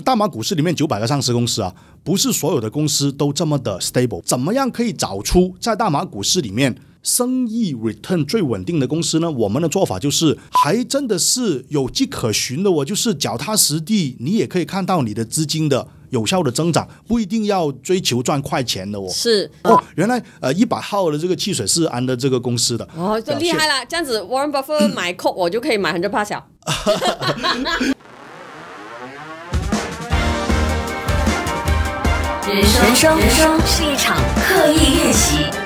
大马股市里面九百个上市公司啊，不是所有的公司都这么的 stable。怎么样可以找出在大马股市里面生意 return 最稳定的公司呢？我们的做法就是，还真的是有迹可循的哦，就是脚踏实地，你也可以看到你的资金的有效的增长，不一定要追求赚快钱的哦。是哦，原来呃一百号的这个汽水是安德这个公司的哦，真厉害了！这样子 w r r e buffer 买 Coke，我就可以买很多巴小。人生，人生是一场刻意练习。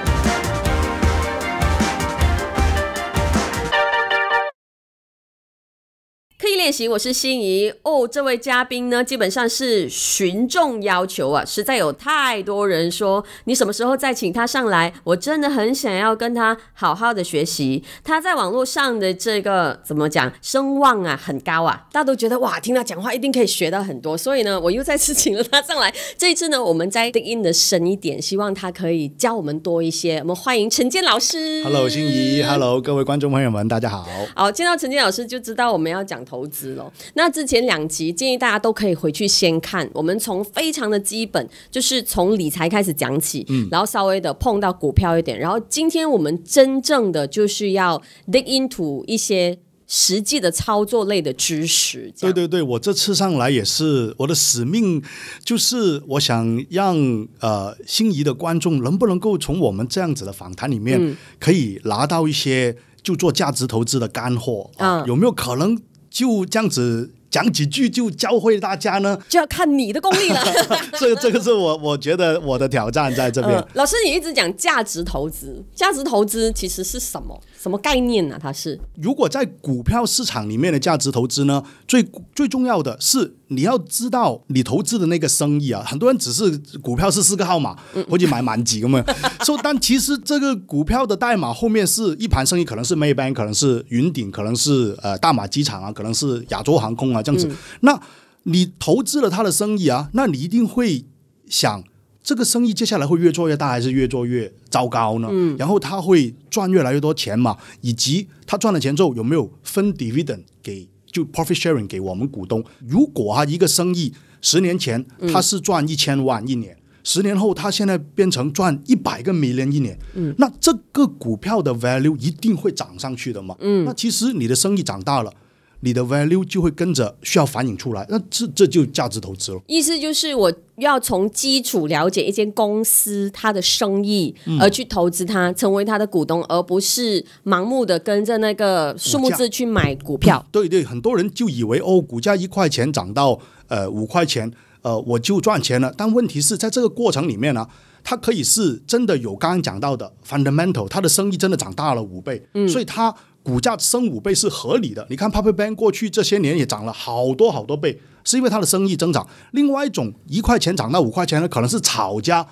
练习，我是心仪哦。这位嘉宾呢，基本上是群众要求啊，实在有太多人说你什么时候再请他上来，我真的很想要跟他好好的学习。他在网络上的这个怎么讲，声望啊很高啊，大家都觉得哇，听他讲话一定可以学到很多。所以呢，我又再次请了他上来。这一次呢，我们再定音的深一点，希望他可以教我们多一些。我们欢迎陈建老师。Hello，心仪，Hello，各位观众朋友们，大家好。好，见到陈建老师就知道我们要讲投。资了。那之前两集建议大家都可以回去先看。我们从非常的基本，就是从理财开始讲起，嗯，然后稍微的碰到股票一点。然后今天我们真正的就是要 dig into 一些实际的操作类的知识。对对对，我这次上来也是，我的使命就是我想让呃心仪的观众能不能够从我们这样子的访谈里面可以拿到一些就做价值投资的干货啊？有没有可能？就这样子讲几句就教会大家呢，就要看你的功力了。这这个是我我觉得我的挑战在这边。老师，你一直讲价值投资，价值投资其实是什么？什么概念呢？它是如果在股票市场里面的价值投资呢？最最重要的是你要知道你投资的那个生意啊，很多人只是股票是四个号码，或者买满几，个嘛。说 但其实这个股票的代码后面是一盘生意，可能是 Maybank，可能是云顶，可能是呃大马机场啊，可能是亚洲航空啊这样子。那你投资了他的生意啊，那你一定会想。这个生意接下来会越做越大，还是越做越糟糕呢？然后他会赚越来越多钱嘛？以及他赚了钱之后有没有分 dividend 给就 profit sharing 给我们股东？如果他一个生意十年前他是赚一千万一年，十年后他现在变成赚一百个 million 一年，那这个股票的 value 一定会涨上去的嘛？那其实你的生意长大了。你的 value 就会跟着需要反映出来，那这这就价值投资了。意思就是我要从基础了解一间公司它的生意，而去投资它，成为它的股东，而不是盲目的跟着那个数目字去买股票。对对，很多人就以为哦，股价一块钱涨到呃五块钱，呃我就赚钱了。但问题是在这个过程里面呢，它可以是真的有刚刚讲到的 fundamental，它的生意真的长大了五倍，嗯，所以它。股价升五倍是合理的。你看，Papiban 过去这些年也涨了好多好多倍，是因为它的生意增长。另外一种一块钱涨到五块钱的，可能是炒家。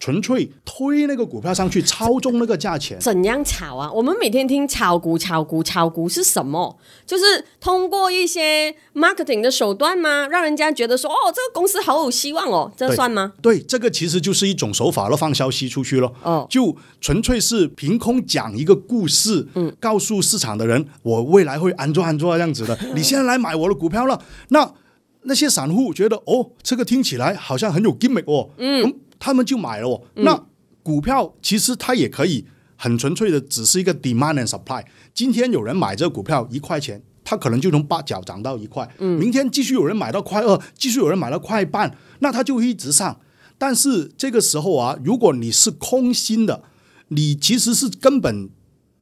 纯粹推那个股票上去，操纵那个价钱。怎样炒啊？我们每天听炒股、炒股、炒股是什么？就是通过一些 marketing 的手段吗？让人家觉得说，哦，这个公司好有希望哦，这算吗？对，这个其实就是一种手法了，放消息出去了。哦，就纯粹是凭空讲一个故事，嗯，告诉市场的人，我未来会安装安装这样子的，你现在来买我的股票了。那那些散户觉得，哦，这个听起来好像很有精美哦，嗯。他们就买了我，那股票其实它也可以很纯粹的，只是一个 demand and supply。今天有人买这个股票一块钱，它可能就从八角涨到一块。嗯，明天继续有人买到块二，继续有人买到块半，那它就一直上。但是这个时候啊，如果你是空心的，你其实是根本。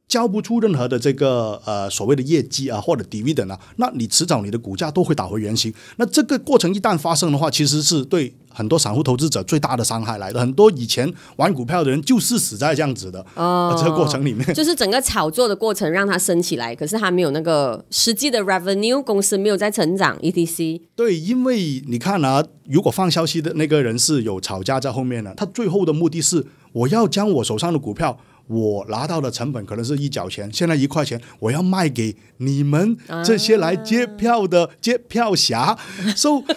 交不出任何的这个呃所谓的业绩啊或者 dividend 啊，那你迟早你的股价都会打回原形。那这个过程一旦发生的话，其实是对很多散户投资者最大的伤害来的。很多以前玩股票的人就是死在这样子的这个过程里面。就是整个炒作的过程让它升起来，可是它没有那个实际的 revenue，公司没有在成长，etc。对，因为你看啊，如果放消息的那个人是有吵架在后面呢，他最后的目的是我要将我手上的股票。我拿到的成本可能是一角钱，现在一块钱，我要卖给你们这些来接票的接票侠，收。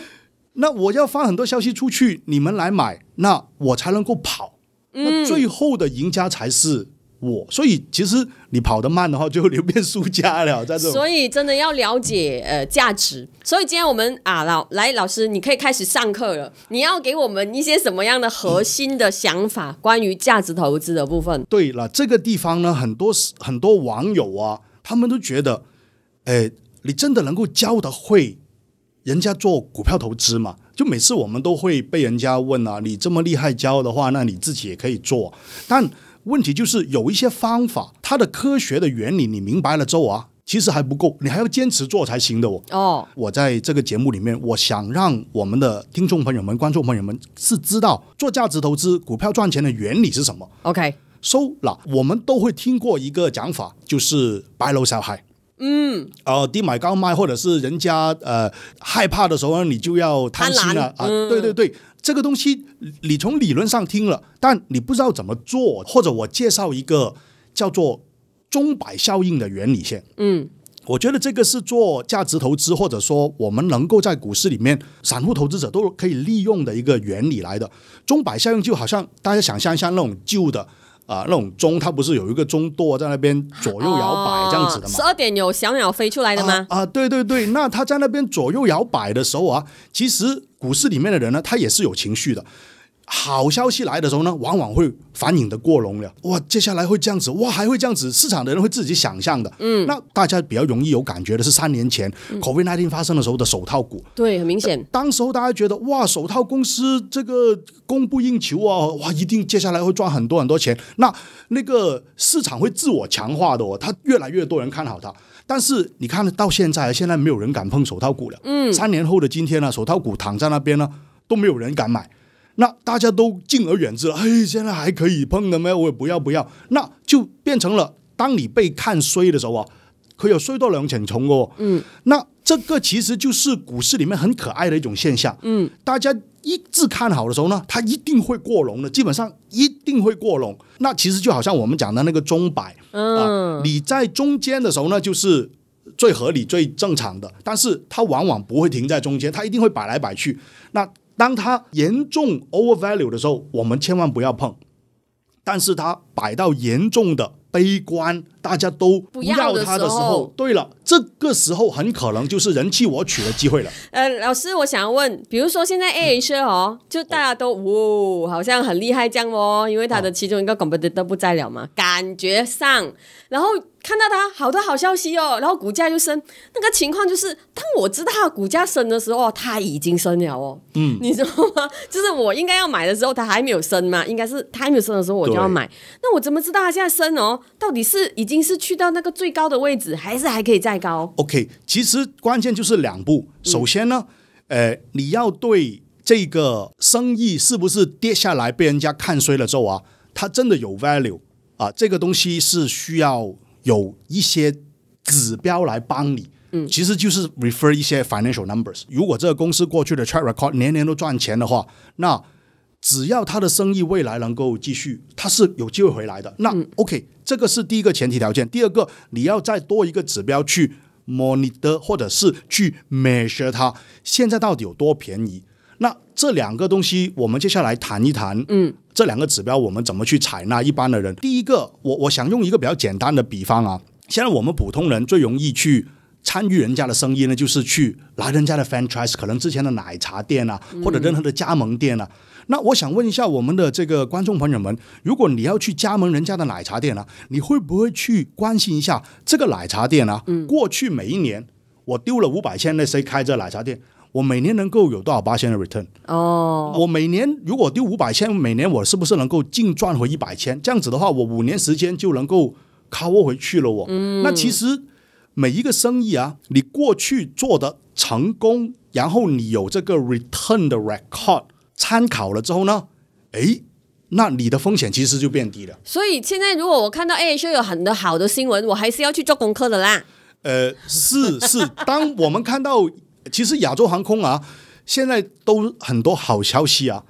那我要发很多消息出去，你们来买，那我才能够跑。那最后的赢家才是。我所以其实你跑得慢的话，就流变输家了，在这。所以真的要了解呃价值，所以今天我们啊老来老师，你可以开始上课了。你要给我们一些什么样的核心的想法，关于价值投资的部分？对了，这个地方呢，很多很多网友啊，他们都觉得，哎，你真的能够教得会人家做股票投资嘛？就每次我们都会被人家问啊，你这么厉害教的话，那你自己也可以做，但。问题就是有一些方法，它的科学的原理你明白了之后啊，其实还不够，你还要坚持做才行的哦。哦，我在这个节目里面，我想让我们的听众朋友们、观众朋友们是知道做价值投资、股票赚钱的原理是什么。OK，收了，我们都会听过一个讲法，就是白楼小孩，嗯，呃，低买高卖，或者是人家呃害怕的时候，你就要贪心了啊，对对对。这个东西你从理论上听了，但你不知道怎么做。或者我介绍一个叫做“钟摆效应”的原理先。嗯，我觉得这个是做价值投资，或者说我们能够在股市里面散户投资者都可以利用的一个原理来的。钟摆效应就好像大家想象一下那种旧的。啊，那种钟它不是有一个钟舵在那边左右摇摆这样子的吗？十二点有小鸟飞出来的吗？啊，对对对，那他在那边左右摇摆的时候啊，其实股市里面的人呢，他也是有情绪的。好消息来的时候呢，往往会反应的过浓了。哇，接下来会这样子，哇，还会这样子，市场的人会自己想象的。嗯，那大家比较容易有感觉的是三年前 COVID-19 发生的时候的手套股，对，很明显。当时候大家觉得哇，手套公司这个供不应求啊，哇，一定接下来会赚很多很多钱。那那个市场会自我强化的哦，它越来越多人看好它。但是你看到现在，现在没有人敢碰手套股了。嗯，三年后的今天呢，手套股躺在那边呢，都没有人敢买。那大家都敬而远之，哎，现在还可以碰的没有？我不要不要，那就变成了当你被看衰的时候啊，可有衰到两千重哦。嗯，那这个其实就是股市里面很可爱的一种现象。嗯，大家一致看好的时候呢，它一定会过龙的，基本上一定会过龙。那其实就好像我们讲的那个钟摆，嗯，你在中间的时候呢，就是最合理、最正常的，但是它往往不会停在中间，它一定会摆来摆去。那当它严重 overvalue 的时候，我们千万不要碰。但是它摆到严重的悲观。大家都不要他的时候，对了，这个时候很可能就是人气我取的机会了。呃，老师，我想要问，比如说现在 A H 哦，就大家都哦，好像很厉害这样哦，因为他的其中一个广播的都不在了嘛，感觉上，然后看到他好多好消息哦，然后股价就升，那个情况就是，当我知道股价升的时候，它已经升了哦。嗯，你知道吗？就是我应该要买的时候，它还没有升嘛，应该是它没有升的时候我就要买，那我怎么知道它现在升哦？到底是已经。是去到那个最高的位置，还是还可以再高？OK，其实关键就是两步。首先呢，呃，你要对这个生意是不是跌下来被人家看衰了之后啊，它真的有 value 啊？这个东西是需要有一些指标来帮你。嗯，其实就是 refer 一些 financial numbers。如果这个公司过去的 track record 年年都赚钱的话，那只要他的生意未来能够继续，他是有机会回来的。那 OK，这个是第一个前提条件。第二个，你要再多一个指标去 monitor，或者是去 measure 它现在到底有多便宜。那这两个东西，我们接下来谈一谈。嗯，这两个指标我们怎么去采纳？一般的人，第一个，我我想用一个比较简单的比方啊，现在我们普通人最容易去。参与人家的生意呢，就是去拿人家的 franchise，可能之前的奶茶店啊，或者任何的加盟店啊。那我想问一下我们的这个观众朋友们，如果你要去加盟人家的奶茶店啊，你会不会去关心一下这个奶茶店啊？过去每一年我丢了五百千，那谁开这奶茶店，我每年能够有多少八千的 return？哦，我每年如果丢五百千，每年我是不是能够净赚回一百千？这样子的话，我五年时间就能够 cover 回去了。我那其实。每一个生意啊，你过去做的成功，然后你有这个 return 的 record 参考了之后呢，哎，那你的风险其实就变低了。所以现在如果我看到 A H 有很多好的新闻，我还是要去做功课的啦。呃，是是，当我们看到其实亚洲航空啊，现在都很多好消息啊。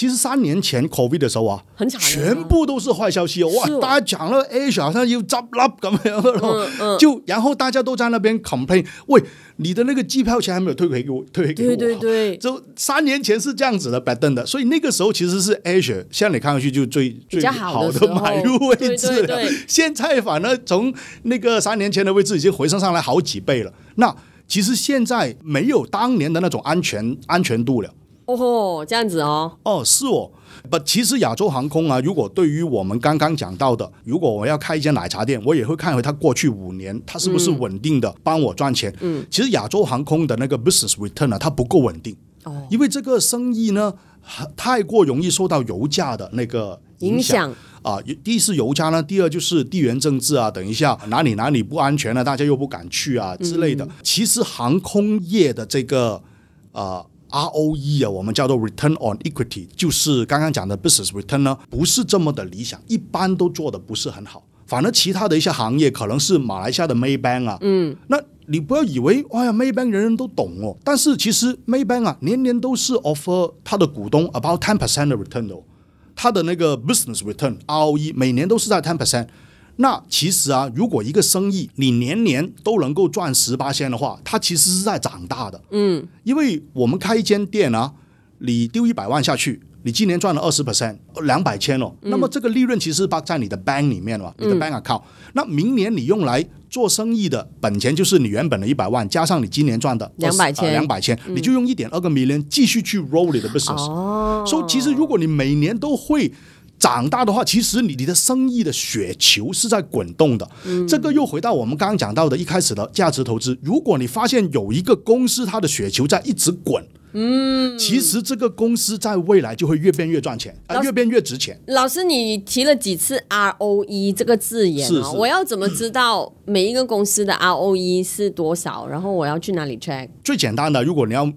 其实三年前 COVID 的时候啊，全部都是坏消息哦。哇，大家讲了 Asia 好像又 jump up 咁样咯，就然后大家都在那边 complain，喂，你的那个机票钱还没有退回给我，退回给我。对对对。就三年前是这样子的，拜登的。所以那个时候其实是 Asia，现在你看上去就最最好的买入位置。对现在反而从那个三年前的位置已经回升上来好几倍了。那其实现在没有当年的那种安全安全度了。哦，这样子哦。哦，是哦。不，其实亚洲航空啊，如果对于我们刚刚讲到的，如果我要开一间奶茶店，我也会看回它过去五年它是不是稳定的帮我赚钱。嗯，其实亚洲航空的那个 business return 啊，它不够稳定。哦，因为这个生意呢，太过容易受到油价的那个影响啊。第一是油价呢，第二就是地缘政治啊。等一下，哪里哪里不安全了，大家又不敢去啊之类的。其实航空业的这个啊。ROE 啊，我们叫做 Return on Equity，就是刚刚讲的 Business Return 呢，不是这么的理想，一般都做的不是很好。反而其他的一些行业，可能是马来西亚的 Maybank 啊，嗯，那你不要以为，哎呀，Maybank 人人都懂哦。但是其实 Maybank 啊，年年都是 offer 他的股东 about ten percent 的 Return 哦，他的那个 Business Return ROE 每年都是在 ten percent。那其实啊，如果一个生意你年年都能够赚十八千的话，它其实是在长大的。嗯，因为我们开一间店啊，你丢一百万下去，你今年赚了二十 percent，两百千哦。那么这个利润其实包在你的 bank 里面了，你的 bank account。那明年你用来做生意的本钱就是你原本的一百万加上你今年赚的两百千，两百千，你就用一点二个 million 继续去 roll 你的 business。哦。所、以其实如果你每年都会。长大的话，其实你你的生意的雪球是在滚动的，这个又回到我们刚刚讲到的一开始的价值投资。如果你发现有一个公司它的雪球在一直滚，嗯，其实这个公司在未来就会越变越赚钱，啊、越变越值钱。老师，你提了几次 ROE 这个字眼啊？我要怎么知道每一个公司的 ROE 是多少？然后我要去哪里 check？最简单的，如果你要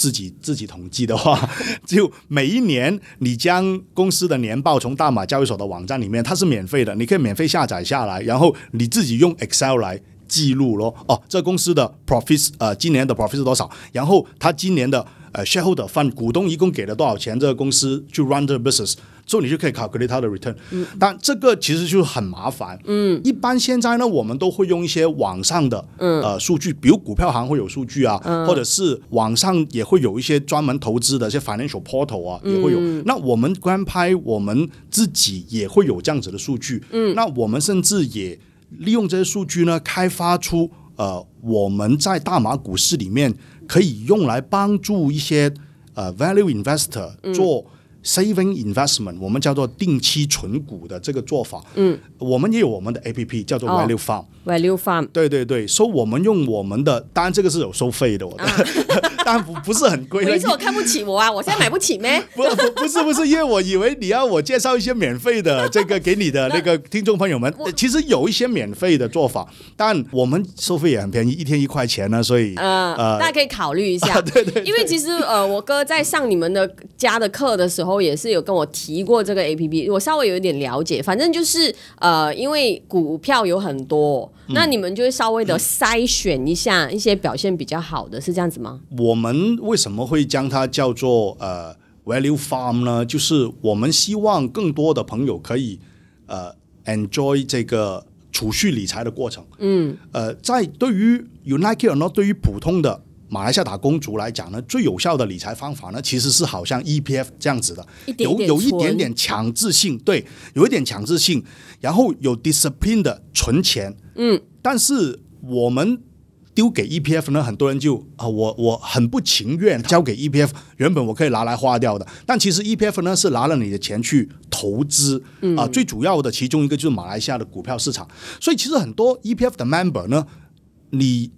自己自己统计的话，就每一年你将公司的年报从大马交易所的网站里面，它是免费的，你可以免费下载下来，然后你自己用 Excel 来记录咯。哦，这公司的 profit 呃，今年的 profit 是多少？然后它今年的。呃，shareholder fund 股东一共给了多少钱？这个公司去 run the business，之后你就可以 calculate 它的 return。嗯，但这个其实就很麻烦。嗯，一般现在呢，我们都会用一些网上的呃数据，比如股票行会有数据啊，或者是网上也会有一些专门投资的些 financial portal 啊，也会有。那我们 grandpa，我们自己也会有这样子的数据。嗯，那我们甚至也利用这些数据呢，开发出呃，我们在大马股市里面。可以用来帮助一些呃 value investor 做。Saving investment，我们叫做定期存股的这个做法。嗯，我们也有我们的 A P P 叫做 Value Fund。Value Fund。对对对，所我们用我们的，当然这个是有收费的，我的，但不不是很贵。你错，我看不起我啊？我现在买不起咩？不不不是不是，因为我以为你要我介绍一些免费的这个给你的那个听众朋友们，其实有一些免费的做法，但我们收费也很便宜，一天一块钱呢，所以呃大家可以考虑一下，对对。因为其实呃我哥在上你们的家的课的时候。后也是有跟我提过这个 A P P，我稍微有一点了解，反正就是呃，因为股票有很多，那你们就会稍微的筛选一下一些表现比较好的，是这样子吗？我们为什么会将它叫做呃 Value Farm 呢？就是我们希望更多的朋友可以呃 Enjoy 这个储蓄理财的过程。嗯，呃，在对于 Unicor not，对于普通的。马来西亚打工族来讲呢，最有效的理财方法呢，其实是好像 EPF 这样子的，有有一点点强制性，对，有一点强制性，然后有 discipline 的存钱，嗯，但是我们丢给 EPF 呢，很多人就啊，我我很不情愿交给 EPF，原本我可以拿来花掉的，但其实 EPF 呢是拿了你的钱去投资，啊，最主要的其中一个就是马来西亚的股票市场，所以其实很多 EPF 的 member 呢，你。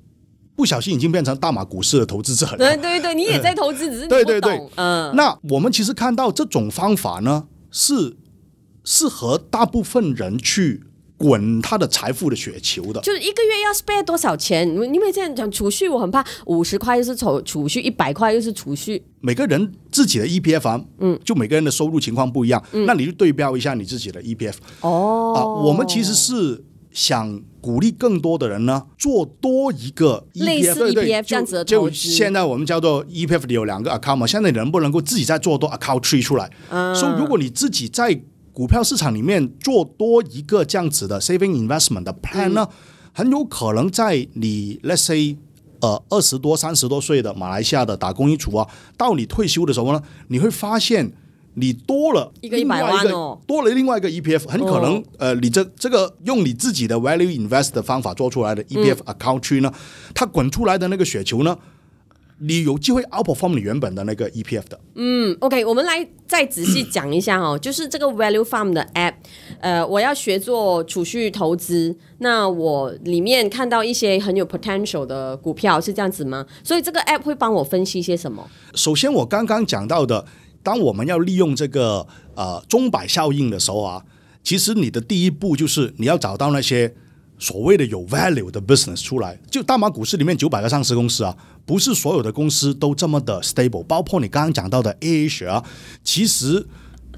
不小心已经变成大马股市的投资者了。对对对，你也在投资，只是你不懂。对对对，嗯。那我们其实看到这种方法呢，是适合大部分人去滚他的财富的雪球的。就是一个月要 spare 多少钱？因为现在讲储蓄，我很怕五十块又是储储蓄，一百块又是储蓄。每个人自己的 EPF，嗯，就每个人的收入情况不一样，那你就对标一下你自己的 EPF。哦。啊，我们其实是。想鼓励更多的人呢，做多一个类似 E P F 这样子的就现在我们叫做 E P F 有两个 account 嘛，现在能不能够自己再做多 account tree 出来？所、以如果你自己在股票市场里面做多一个这样子的 saving investment 的 plan 呢，很有可能在你 let's say 呃二十多三十多岁的马来西亚的打工一族啊，到你退休的时候呢，你会发现。你多了一个一百万哦，多了另外一个 EPF，很可能呃，你这这个用你自己的 value invest 的方法做出来的 EPF account 呢，它滚出来的那个雪球呢，你有机会 outperform 你原本的那个 EPF 的。嗯，OK，我们来再仔细讲一下哦，就是这个 value farm 的 app，呃，我要学做储蓄投资，那我里面看到一些很有 potential 的股票，是这样子吗？所以这个 app 会帮我分析些什么？首先，我刚刚讲到的。当我们要利用这个呃钟摆效应的时候啊，其实你的第一步就是你要找到那些所谓的有 value 的 business 出来。就大马股市里面九百个上市公司啊，不是所有的公司都这么的 stable。包括你刚刚讲到的 Asia，其实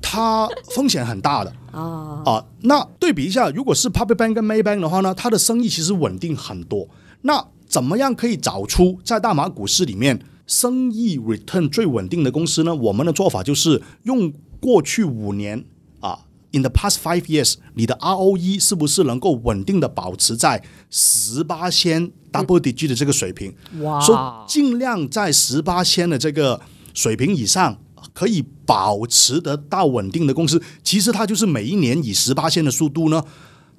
它风险很大的啊啊。那对比一下，如果是 Public Bank 跟 May Bank 的话呢，它的生意其实稳定很多。那怎么样可以找出在大马股市里面？生意 return 最稳定的公司呢？我们的做法就是用过去五年啊，in the past five years，你的 ROE 是不是能够稳定的保持在十八千 double D G 的这个水平？哇！说尽量在十八千的这个水平以上，可以保持得到稳定的公司，其实它就是每一年以十八千的速度呢，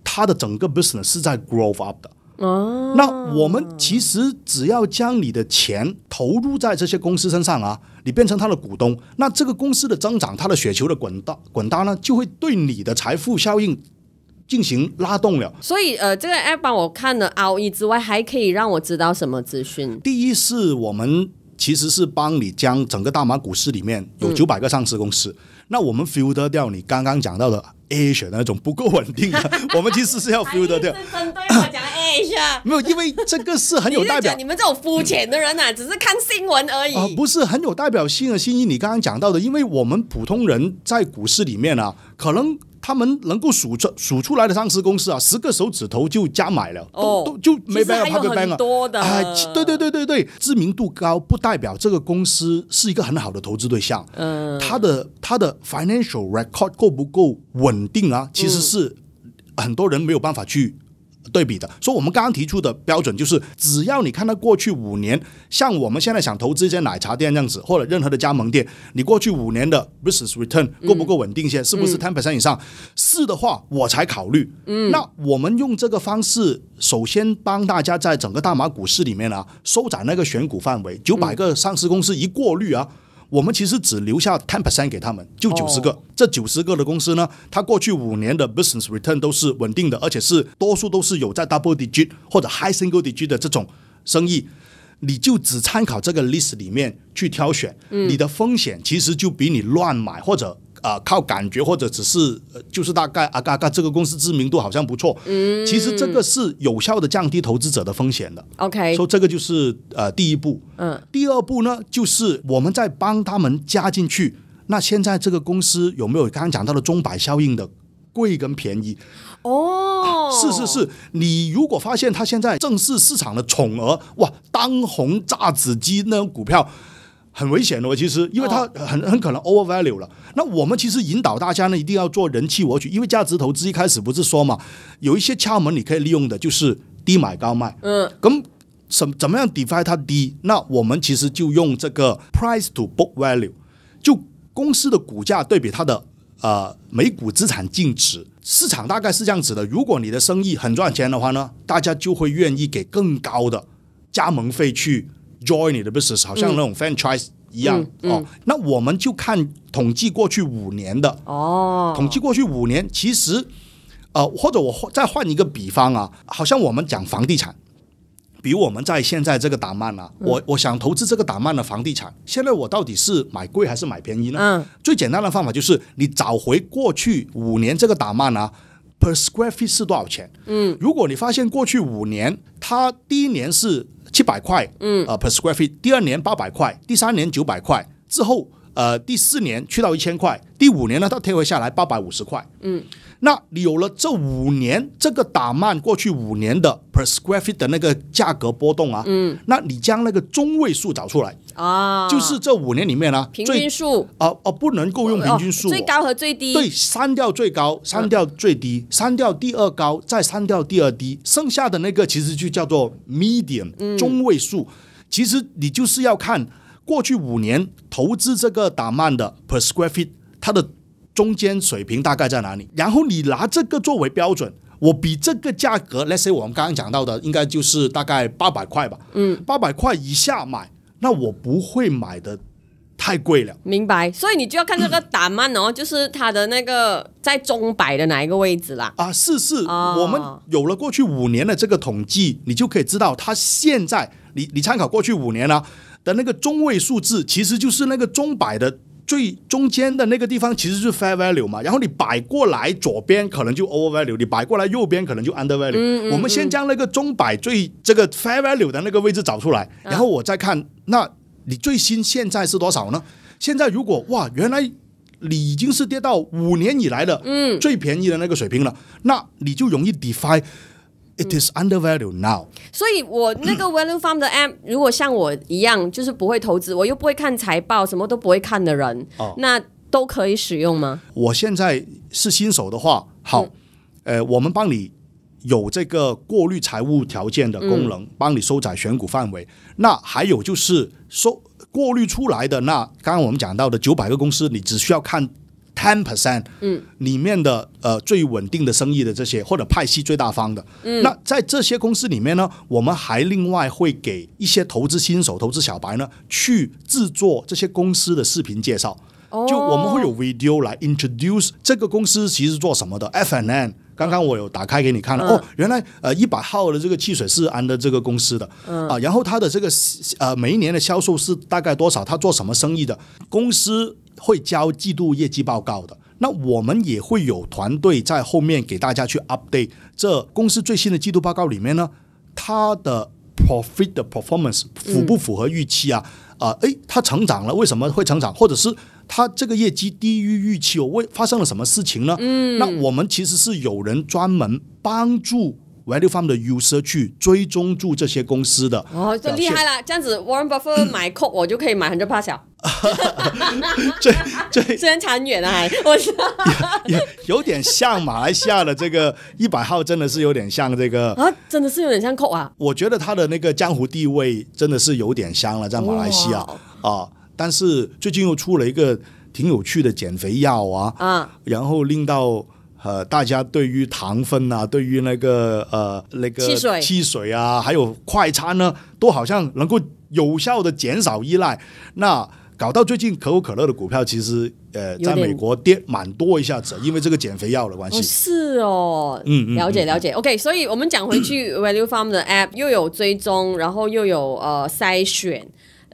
它的整个 business 是在 grow up 的。哦，那我们其实只要将你的钱投入在这些公司身上啊，你变成他的股东，那这个公司的增长，它的雪球的滚大滚大呢，就会对你的财富效应进行拉动了。所以，呃，这个 app 我看了 roe 之外，还可以让我知道什么资讯？第一是我们。其实是帮你将整个大马股市里面有九百个上市公司，那我们 filter 掉你刚刚讲到的 Asia 的那种不够稳定的，我们其实是要 filter 掉。针对我讲 Asia。没有，因为这个是很有代表。你们这种肤浅的人呐，只是看新闻而已。啊，不是很有代表性的信息。你刚刚讲到的，因为我们普通人在股市里面啊，可能。他们能够数出数出来的上市公司啊，十个手指头就加买了，都都就没办法，怕被 b 多的，哎，对对对对对，知名度高不代表这个公司是一个很好的投资对象。嗯，它的它的 financial record 够不够稳定啊？其实是很多人没有办法去。对比的，所以我们刚刚提出的标准就是，只要你看到过去五年，像我们现在想投资一些奶茶店这样子，或者任何的加盟店，你过去五年的 business return 够不够稳定一些，是不是 ten percent 以上？是的话，我才考虑。嗯，那我们用这个方式，首先帮大家在整个大马股市里面啊，收窄那个选股范围，九百个上市公司一过滤啊。我们其实只留下 ten percent 给他们，就九十个。这九十个的公司呢，它过去五年的 business return 都是稳定的，而且是多数都是有在 double digit 或者 high single digit 的这种生意。你就只参考这个 list 里面去挑选，你的风险其实就比你乱买或者。靠感觉或者只是就是大概啊，嘎嘎，这个公司知名度好像不错。嗯，其实这个是有效的降低投资者的风险的。OK，说这个就是呃第一步。嗯，第二步呢，就是我们在帮他们加进去。那现在这个公司有没有刚刚讲到的钟摆效应的贵跟便宜？哦，是是是，你如果发现它现在正是市场的宠儿，哇，当红炸子鸡那种股票。很危险的，其实，因为它很很可能 overvalue 了。那我们其实引导大家呢，一定要做人气我取，因为价值投资一开始不是说嘛，有一些窍门你可以利用的，就是低买高卖。嗯，跟怎怎么样 define 它低？那我们其实就用这个 price to book value，就公司的股价对比它的呃每股资产净值。市场大概是这样子的：如果你的生意很赚钱的话呢，大家就会愿意给更高的加盟费去。join 你的 business 好像那种 franchise 一样哦，那我们就看统计过去五年的哦，统计过去五年其实，呃，或者我再换一个比方啊，好像我们讲房地产，比如我们在现在这个打曼啊，我我想投资这个打曼的房地产，现在我到底是买贵还是买便宜呢？嗯，最简单的方法就是你找回过去五年这个打曼啊，per square feet 是多少钱？嗯，如果你发现过去五年它第一年是。七百块，嗯，呃，per square feet，第二年八百块，第三年九百块，之后，呃，第四年去到一千块，第五年呢，它退回下来八百五十块，嗯。那你有了这五年这个打慢过去五年的 per square feet 的那个价格波动啊，嗯，那你将那个中位数找出来啊，就是这五年里面呢，平均数啊啊不能够用平均数，最高和最低，对，删掉最高，删掉最低，删掉第二高，再删掉第二低，剩下的那个其实就叫做 m e d i u m 中位数。其实你就是要看过去五年投资这个打慢的 per square feet 它的。中间水平大概在哪里？然后你拿这个作为标准，我比这个价格，Let's say 我们刚刚讲到的，应该就是大概八百块吧。嗯，八百块以下买，那我不会买的太贵了。明白。所以你就要看这个打曼哦，就是它的那个在中摆的哪一个位置啦。啊，是是，我们有了过去五年的这个统计，你就可以知道它现在，你你参考过去五年呢的那个中位数字，其实就是那个中摆的。最中间的那个地方其实是 fair value 嘛，然后你摆过来左边可能就 over value，你摆过来右边可能就 under value。我们先将那个中摆最这个 fair value 的那个位置找出来，然后我再看，那你最新现在是多少呢？现在如果哇，原来你已经是跌到五年以来的最便宜的那个水平了，那你就容易 defi。It is undervalued now。所以，我那个 Value Farm 的 App，如果像我一样，就是不会投资，我又不会看财报，什么都不会看的人，那都可以使用吗？我现在是新手的话，好，呃，我们帮你有这个过滤财务条件的功能，帮你收窄选股范围。那还有就是，收过滤出来的那刚刚我们讲到的九百个公司，你只需要看。Ten percent，嗯，里面的呃最稳定的生意的这些，或者派系最大方的，嗯，那在这些公司里面呢，我们还另外会给一些投资新手、投资小白呢，去制作这些公司的视频介绍。哦，就我们会有 video 来 introduce 这个公司其实做什么的。F and N。刚刚我有打开给你看了哦，原来呃一百号的这个汽水是安德这个公司的啊，然后它的这个呃每一年的销售是大概多少？它做什么生意的？公司会交季度业绩报告的，那我们也会有团队在后面给大家去 update 这公司最新的季度报告里面呢，它的 profit 的 performance 符不符合预期啊？啊，哎，它成长了，为什么会成长？或者是它这个业绩低于预期，我为发生了什么事情呢？嗯，那我们其实是有人专门帮助 Value Fund 的 user 去追踪住这些公司的。哦，这厉害了，这样子 Warren Buffett 买空，我就可以买 p a s s 最最哈然差最最生产远啊，还我有有点像马来西亚的这个一百号，真的是有点像这个啊，真的是有点像扣啊。我觉得他的那个江湖地位真的是有点香了，在马来西亚啊。但是最近又出了一个挺有趣的减肥药啊，啊，然后令到呃大家对于糖分啊，对于那个呃那个汽水、汽水啊，还有快餐呢，都好像能够有效的减少依赖。那搞到最近可口可乐的股票，其实呃，在美国跌蛮多一下子，因为这个减肥药的关系。是哦，嗯嗯，了解了解。OK，所以我们讲回去，ValueFarm 的 App 又有追踪，然后又有呃筛选。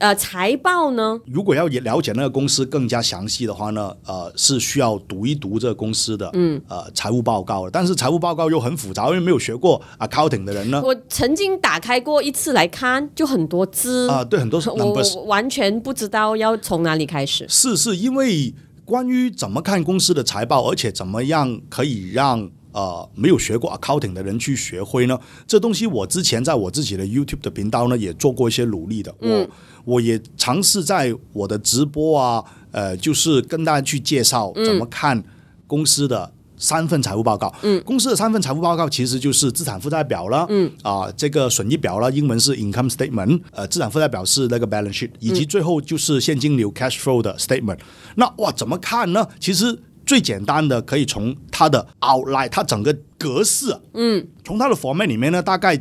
呃，财报呢？如果要也了解那个公司更加详细的话呢，呃，是需要读一读这个公司的嗯呃财务报告的。但是财务报告又很复杂，因为没有学过啊，accounting 的人呢。我曾经打开过一次来看，就很多字啊，对很多数，我完全不知道要从哪里开始。是是，因为关于怎么看公司的财报，而且怎么样可以让。呃，没有学过 accounting 的人去学会呢？这东西我之前在我自己的 YouTube 的频道呢，也做过一些努力的。我我也尝试在我的直播啊，呃，就是跟大家去介绍怎么看公司的三份财务报告。嗯，公司的三份财务报告其实就是资产负债表了。嗯，啊，这个损益表了，英文是 income statement。呃，资产负债表是那个 balance sheet，以及最后就是现金流 cash flow 的 statement。那哇，怎么看呢？其实。最简单的可以从它的 outline，它整个格式，嗯，从它的 format 里面呢，大概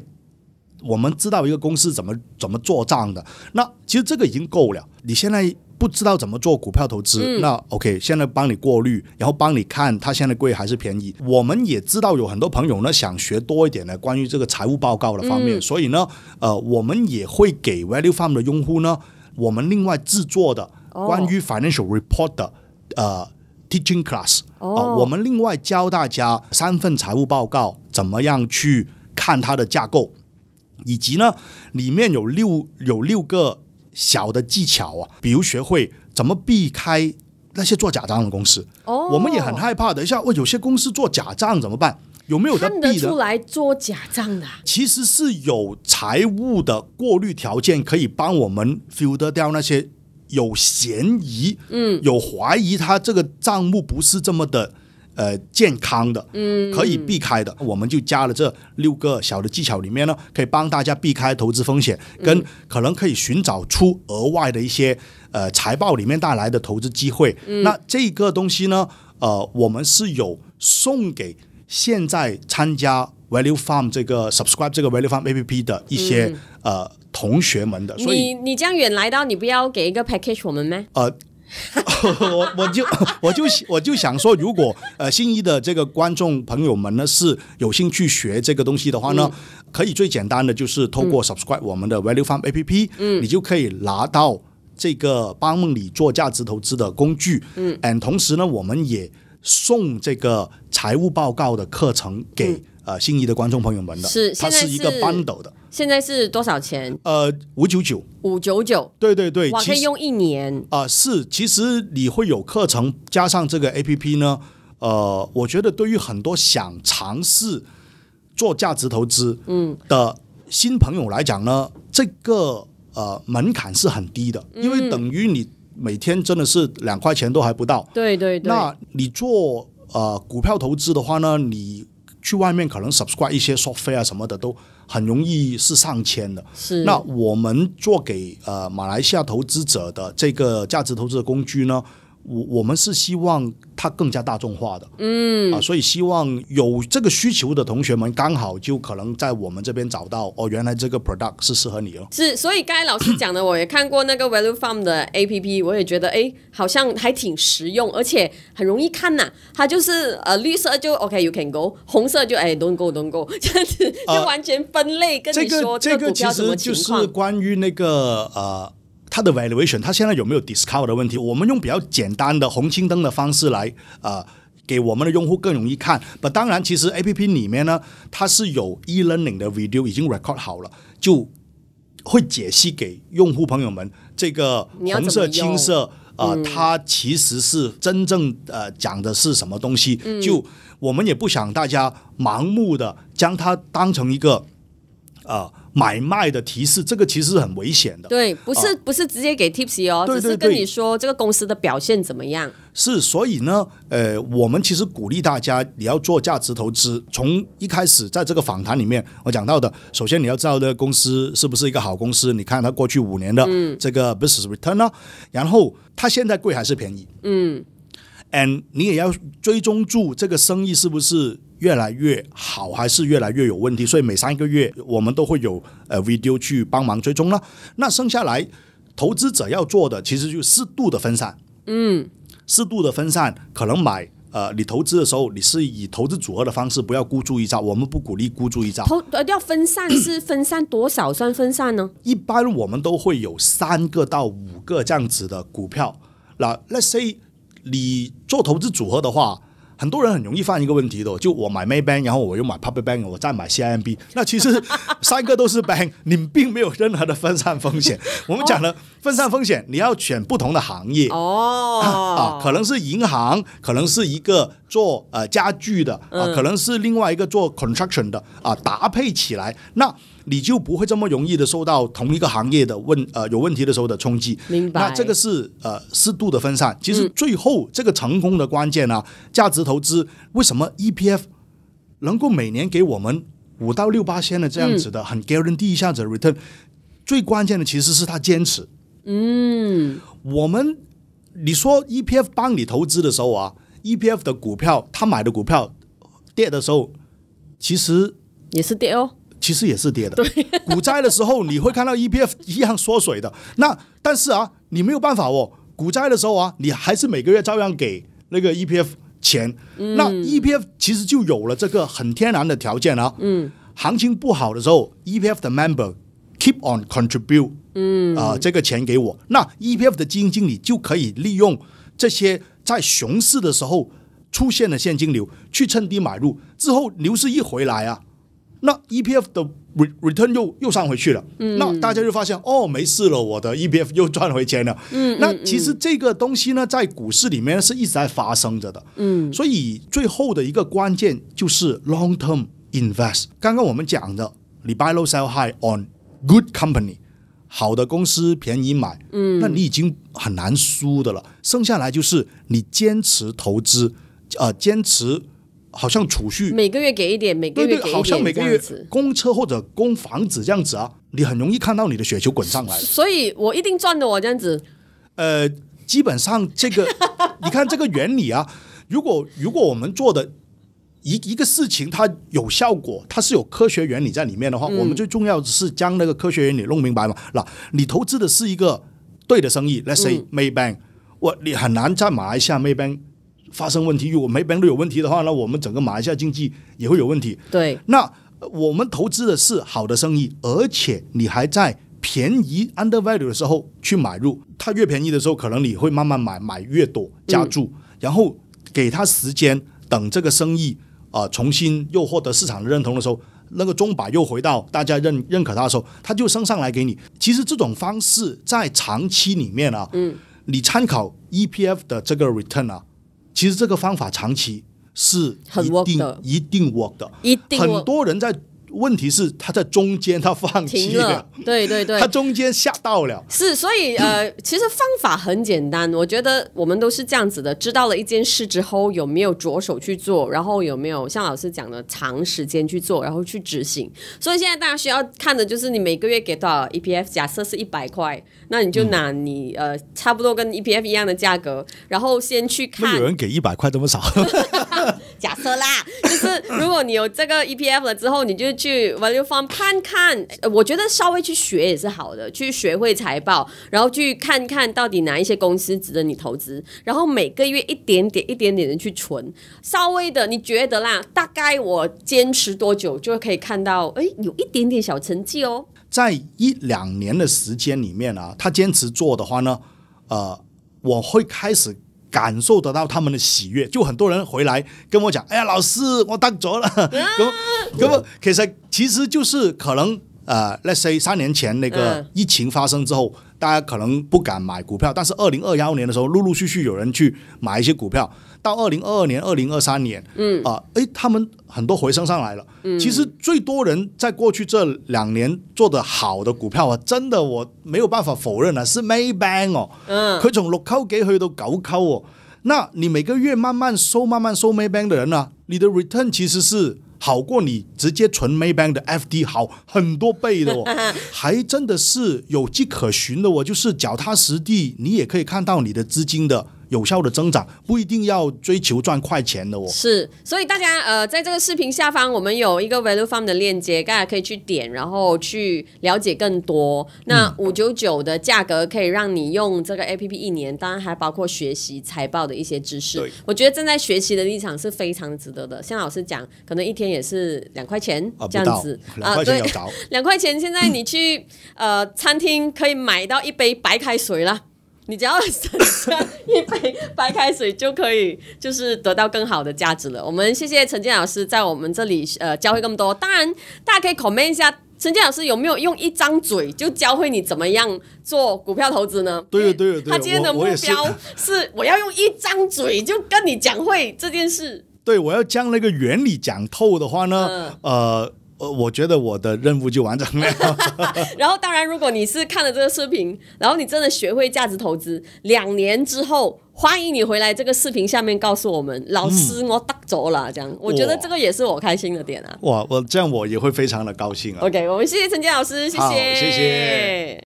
我们知道一个公司怎么怎么做账的。那其实这个已经够了。你现在不知道怎么做股票投资，那 OK，现在帮你过滤，然后帮你看它现在贵还是便宜。我们也知道有很多朋友呢想学多一点的关于这个财务报告的方面，所以呢，呃，我们也会给 Value Fund 的用户呢，我们另外制作的关于 financial report 的，呃。teaching class 哦，我们另外教大家三份财务报告怎么样去看它的架构，以及呢，里面有六有六个小的技巧啊，比如学会怎么避开那些做假账的公司。哦，我们也很害怕，等一下，我有些公司做假账怎么办？有没有看得出来做假账的？其实是有财务的过滤条件可以帮我们 filter 掉那些。有嫌疑，嗯，有怀疑，他这个账目不是这么的，呃，健康的，嗯，可以避开的，我们就加了这六个小的技巧里面呢，可以帮大家避开投资风险，跟可能可以寻找出额外的一些呃财报里面带来的投资机会。那这个东西呢，呃，我们是有送给现在参加。Value Farm 这个 subscribe 这个 Value Farm A P P 的一些呃同学们的，所以你你这样远来到，你不要给一个 package 我们吗？呃，我我就我就我就想说，如果呃心仪的这个观众朋友们呢是有兴趣学这个东西的话呢，可以最简单的就是通过 subscribe 我们的 Value Farm A P P，嗯，你就可以拿到这个帮你做价值投资的工具，嗯，嗯，同时呢，我们也送这个财务报告的课程给。呃，心仪的观众朋友们的，是它是一个 bundle 的，现在是多少钱？呃，五九九，五九九，对对对，可以用一年啊。是，其实你会有课程加上这个 A P P 呢。呃，我觉得对于很多想尝试做价值投资嗯的新朋友来讲呢，这个呃门槛是很低的，因为等于你每天真的是两块钱都还不到。对对对，那你做呃股票投资的话呢，你。去外面可能 subscribe 一些 software 啊什么的都很容易是上千的。是那我们做给呃马来西亚投资者的这个价值投资的工具呢？我我们是希望它更加大众化的，嗯啊，所以希望有这个需求的同学们，刚好就可能在我们这边找到哦，原来这个 product 是适合你哦。是，所以刚才老师讲的，我也看过那个 Value Farm 的 A P P，我也觉得哎，好像还挺实用，而且很容易看呐。它就是呃绿色就 OK，you can go；红色就哎，don't go，don't go，这样子就完全分类跟你说这个股票怎么这个其实就是关于那个呃。它的 valuation，它现在有没有 discover 的问题？我们用比较简单的红青灯的方式来，呃，给我们的用户更容易看。那当然，其实 APP 里面呢，它是有 e-learning 的 video 已经 record 好了，就会解析给用户朋友们。这个红色、青色，呃，它其实是真正呃讲的是什么东西？就我们也不想大家盲目的将它当成一个，啊。买卖的提示，这个其实是很危险的。对，不是不是直接给 tips 哦，只是跟你说这个公司的表现怎么样。是，所以呢，呃，我们其实鼓励大家，你要做价值投资，从一开始在这个访谈里面我讲到的，首先你要知道这个公司是不是一个好公司，你看它过去五年的这个 business return 呢，然后它现在贵还是便宜？嗯。And 你也要追踪住这个生意是不是越来越好，还是越来越有问题？所以每三个月，我们都会有呃 video 去帮忙追踪了。那剩下来投资者要做的，其实就适度的分散，嗯，适度的分散，可能买呃，你投资的时候你是以投资组合的方式，不要孤注一招。我们不鼓励孤注一招。投要分散是 分散多少算分散呢？一般我们都会有三个到五个这样子的股票。那 Let's say 你。做投资组合的话，很多人很容易犯一个问题的，就我买 May Bank，然后我又买 Public Bank，我再买 CMB，那其实三个都是 Bank，你并没有任何的分散风险。我们讲了分散风险，你要选不同的行业哦，啊，可能是银行，可能是一个做呃家具的，啊，可能是另外一个做 Construction 的，啊，搭配起来那。你就不会这么容易的受到同一个行业的问呃有问题的时候的冲击。明白。那这个是呃适度的分散。其实最后这个成功的关键呢，价值投资为什么 EPF 能够每年给我们五到六八千的这样子的很 guarantee 一下子 return？最关键的其实是他坚持。嗯。我们你说 EPF 帮你投资的时候啊，EPF 的股票他买的股票跌的时候，其实也是跌哦。其实也是跌的。对，股灾的时候你会看到 EPF 一样缩水的。那但是啊，你没有办法哦。股灾的时候啊，你还是每个月照样给那个 EPF 钱。那 EPF 其实就有了这个很天然的条件啊。嗯，行情不好的时候，EPF 的 member keep on contribute。嗯，啊，这个钱给我，那 EPF 的基金经理就可以利用这些在熊市的时候出现的现金流去趁低买入，之后牛市一回来啊。那 EPF 的 return 又又上回去了，那大家就发现哦，没事了，我的 EPF 又赚回钱了。嗯，那其实这个东西呢，在股市里面是一直在发生着的。嗯，所以最后的一个关键就是 long-term invest。刚刚我们讲的，buy 你 low, sell high on good company，好的公司便宜买，嗯，那你已经很难输的了。剩下来就是你坚持投资，呃，坚持。好像储蓄每个月给一点，每个月给一点，好像每个月供车或者供房子这样子啊，你很容易看到你的雪球滚上来。所以我一定赚的，我这样子。呃，基本上这个，你看这个原理啊，如果如果我们做的一一个事情它有效果，它是有科学原理在里面的话，我们最重要的是将那个科学原理弄明白嘛。那你投资的是一个对的生意，l e t s say m a y b a n k 我你很难再买一下 m a y b a n Bank, 发生问题，如果没 b 都有问题的话那我们整个马来西亚经济也会有问题。对，那我们投资的是好的生意，而且你还在便宜 u n d e r v a l u e 的时候去买入，它越便宜的时候，可能你会慢慢买，买越多，加注，然后给他时间，等这个生意啊重新又获得市场的认同的时候，那个钟摆又回到大家认认可他的时候，它就升上来给你。其实这种方式在长期里面啊，嗯，你参考 EPF 的这个 return 啊。其实这个方法长期是一定一定 work 的，一定很多人在。问题是他在中间他放弃了，对对对，他中间吓到了。是，所以呃，其实方法很简单，我觉得我们都是这样子的。知道了一件事之后，有没有着手去做？然后有没有像老师讲的长时间去做，然后去执行？所以现在大家需要看的就是你每个月给多少 EPF，假设是一百块，那你就拿你呃差不多跟 EPF 一样的价格，然后先去看。有人给一百块这么少？假设啦，就是如果你有这个 EPF 了之后，你就去 ValueFund 看看。我觉得稍微去学也是好的，去学会财报，然后去看看到底哪一些公司值得你投资，然后每个月一点点、一点点的去存，稍微的你觉得啦，大概我坚持多久就可以看到，哎，有一点点小成绩哦。在一两年的时间里面啊，他坚持做的话呢，呃，我会开始。感受得到他们的喜悦，就很多人回来跟我讲：“哎呀，老师，我当着了。”可 不，其实其实就是可能。呃，Let's say 三年前那个疫情发生之后，大家可能不敢买股票，但是二零二幺年的时候，陆陆续续有人去买一些股票，到二零二二年、二零二三年，嗯，啊，哎，他们很多回升上来了。嗯，其实最多人在过去这两年做的好的股票啊，真的我没有办法否认啊，是 May Bank 哦，嗯，佢从六扣几去到九扣哦，那你每个月慢慢收，慢慢收 May Bank 的人啊，你的 return 其实是。好过你直接存 Maybank 的 FD 好很多倍的哦，还真的是有迹可循的哦，就是脚踏实地，你也可以看到你的资金的。有效的增长不一定要追求赚快钱的哦。是，所以大家呃，在这个视频下方我们有一个 Value Fund 的链接，大家可以去点，然后去了解更多。那五九九的价格可以让你用这个 A P P 一年，当然还包括学习财报的一些知识。我觉得正在学习的立场是非常值得的。像老师讲，可能一天也是两块钱这样子，两块钱 两块钱。现在你去呃餐厅可以买到一杯白开水了，你只要省下。一杯白开水就可以，就是得到更好的价值了。我们谢谢陈建老师在我们这里呃教会更多。当然，大家可以 comment 一下，陈建老师有没有用一张嘴就教会你怎么样做股票投资呢？对了对他今天的目标是我要用一张嘴就跟你讲会这件事。对，我要将那个原理讲透的话呢，呃。我觉得我的任务就完成了。然后，当然，如果你是看了这个视频，然后你真的学会价值投资，两年之后，欢迎你回来这个视频下面告诉我们，老师，我得走了，这样，我觉得这个也是我开心的点啊。哇，我这样我也会非常的高兴啊。OK，我们谢谢陈杰老师，谢谢，谢谢。